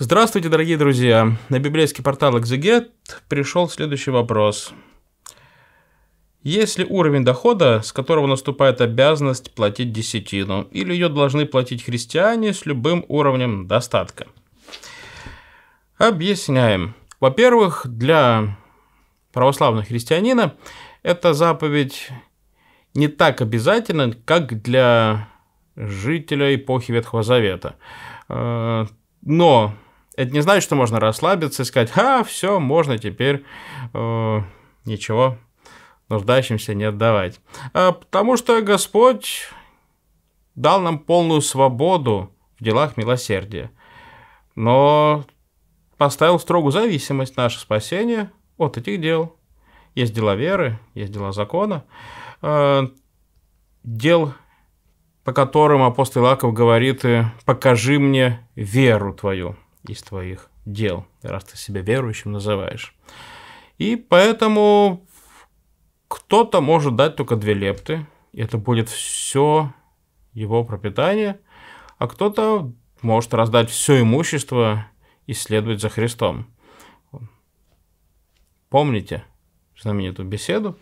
Здравствуйте, дорогие друзья! На библейский портал Exeget пришел следующий вопрос. Есть ли уровень дохода, с которого наступает обязанность платить десятину, или ее должны платить христиане с любым уровнем достатка? Объясняем. Во-первых, для православного христианина эта заповедь не так обязательна, как для жителя эпохи Ветхого Завета. Э, но это не значит, что можно расслабиться и сказать, а, все, можно теперь э, ничего нуждающимся не отдавать. А, потому что Господь дал нам полную свободу в делах милосердия, но поставил строгую зависимость наше спасение от этих дел. Есть дела веры, есть дела закона, э, дел по которым апостол Иаков говорит «Э, «покажи мне веру твою» из твоих дел, раз ты себя верующим называешь. И поэтому кто-то может дать только две лепты, и это будет все его пропитание, а кто-то может раздать все имущество и следовать за Христом. Помните знаменитую беседу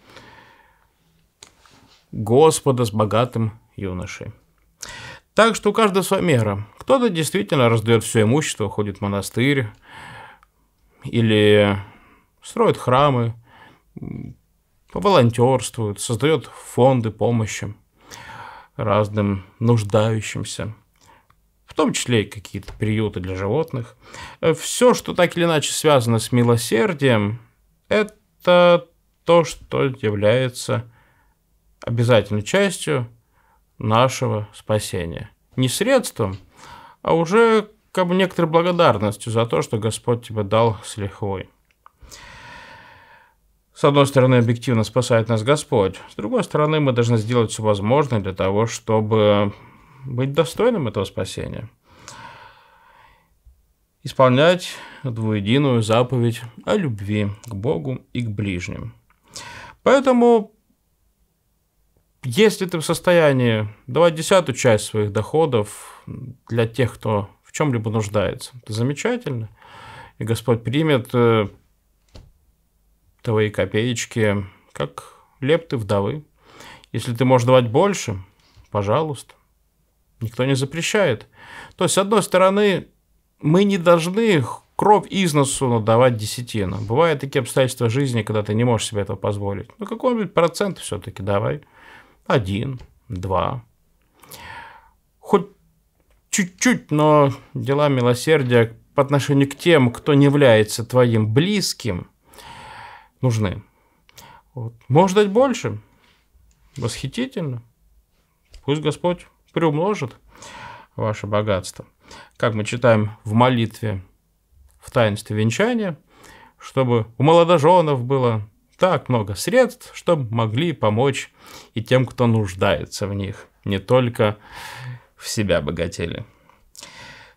Господа с богатым юношей. Так что у каждого своя мера. Кто-то действительно раздает все имущество, ходит в монастырь, или строит храмы, волонтерствует, создает фонды помощи разным нуждающимся, в том числе и какие-то приюты для животных. Все, что так или иначе связано с милосердием, это то, что является обязательной частью нашего спасения. Не средством, а уже как бы некоторой благодарностью за то, что Господь тебе дал с лихвой. С одной стороны, объективно спасает нас Господь. С другой стороны, мы должны сделать все возможное для того, чтобы быть достойным этого спасения. Исполнять двуединую заповедь о любви к Богу и к ближним. Поэтому если ты в состоянии давать десятую часть своих доходов для тех, кто в чем-либо нуждается, это замечательно. И Господь примет э, твои копеечки как лепты вдовы. Если ты можешь давать больше, пожалуйста. Никто не запрещает. То есть, с одной стороны, мы не должны кровь из носу надавать десятину. Бывают такие обстоятельства жизни, когда ты не можешь себе этого позволить. Ну, какой-нибудь процент все-таки давай. Один, два. Хоть чуть-чуть, но дела милосердия по отношению к тем, кто не является твоим близким, нужны. Вот. Может быть, больше. Восхитительно. Пусть Господь приумножит ваше богатство. Как мы читаем в молитве в таинстве венчания, чтобы у молодоженов было так много средств, чтобы могли помочь и тем, кто нуждается в них, не только в себя богатели.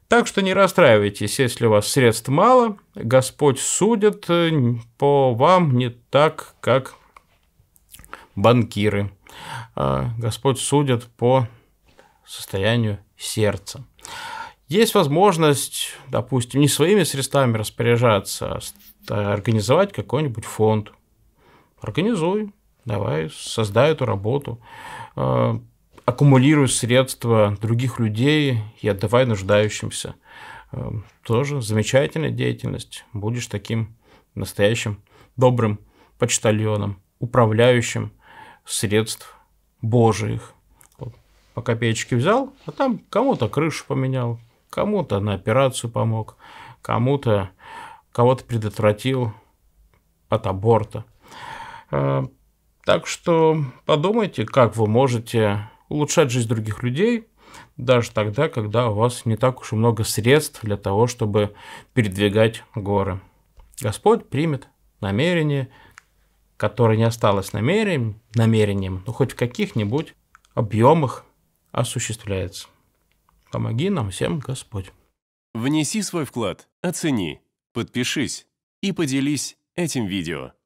Так что не расстраивайтесь, если у вас средств мало, Господь судит э, по вам не так, как банкиры. А, Господь судит по состоянию сердца. Есть возможность, допустим, не своими средствами распоряжаться, а организовать какой-нибудь фонд, Организуй, давай, создай эту работу, э, аккумулируй средства других людей и отдавай нуждающимся. А, тоже замечательная деятельность. Будешь таким настоящим добрым почтальоном, управляющим средств божиих. Вот, по копеечке взял, а там кому-то крышу поменял, кому-то на операцию помог, кому-то кого-то предотвратил от аборта. Э, так что подумайте, как вы можете улучшать жизнь других людей, даже тогда, когда у вас не так уж и много средств для того, чтобы передвигать горы. Господь примет намерение, которое не осталось намерением, намерением но хоть в каких-нибудь объемах осуществляется. Помоги нам всем, Господь. Внеси свой вклад, оцени, подпишись и поделись этим видео.